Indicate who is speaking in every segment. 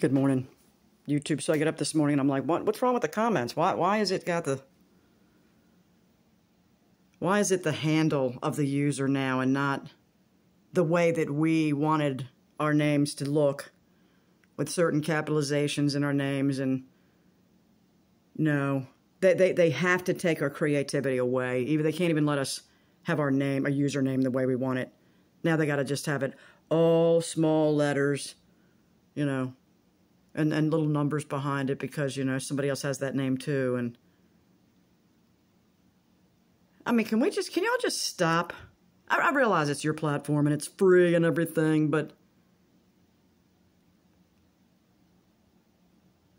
Speaker 1: Good morning, YouTube. So I get up this morning and I'm like, what, what's wrong with the comments? Why, why is it got the, why is it the handle of the user now and not the way that we wanted our names to look with certain capitalizations in our names and no, they, they, they have to take our creativity away. Even they can't even let us have our name, our username the way we want it. Now they got to just have it all small letters, you know and, and little numbers behind it because, you know, somebody else has that name too. And I mean, can we just, can y'all just stop? I, I realize it's your platform and it's free and everything, but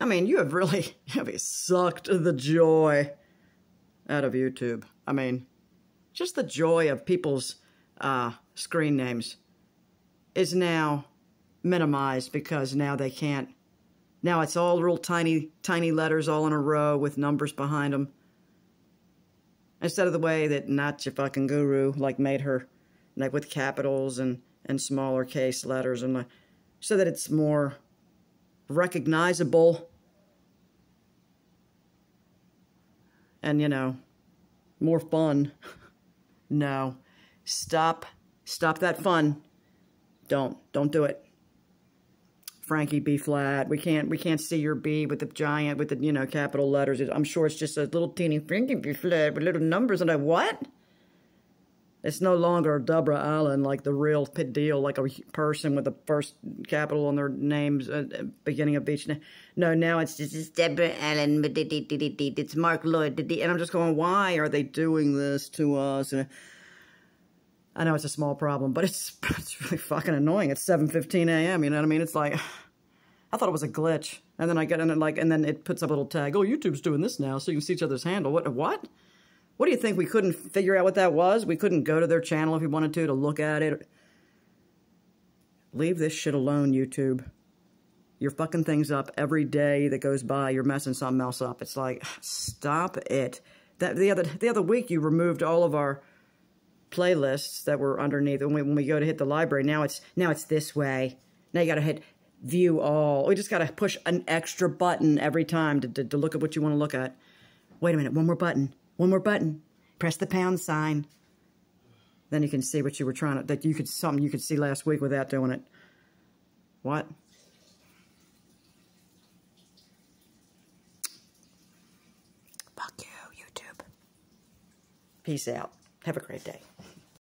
Speaker 1: I mean, you have really, have sucked the joy out of YouTube. I mean, just the joy of people's uh, screen names is now minimized because now they can't now it's all little tiny, tiny letters all in a row with numbers behind them. Instead of the way that Not Your Fucking Guru like made her, like with capitals and, and smaller case letters and like, so that it's more recognizable and, you know, more fun. no. Stop. Stop that fun. Don't. Don't do it. Frankie B flat. We can't we can't see your B with the giant with the you know capital letters. I'm sure it's just a little teeny Frankie B flat with little numbers and I what? It's no longer Deborah Allen like the real deal, like a person with the first capital on their names beginning of each name. No, now it's just it's Deborah Allen. It's Mark Lloyd. And I'm just going, why are they doing this to us? And, I know it's a small problem, but it's, it's really fucking annoying. It's 7.15 a.m., you know what I mean? It's like, I thought it was a glitch. And then I get in and like, and then it puts up a little tag. Oh, YouTube's doing this now, so you can see each other's handle. What? What? What do you think? We couldn't figure out what that was? We couldn't go to their channel if we wanted to to look at it. Leave this shit alone, YouTube. You're fucking things up every day that goes by. You're messing something else up. It's like, stop it. That the other the other week you removed all of our playlists that were underneath. When we, when we go to hit the library, now it's now it's this way. Now you got to hit view all. We just got to push an extra button every time to, to, to look at what you want to look at. Wait a minute, one more button, one more button. Press the pound sign. Then you can see what you were trying to, that you could, something you could see last week without doing it. What? Fuck you, YouTube. Peace out. Have a great day.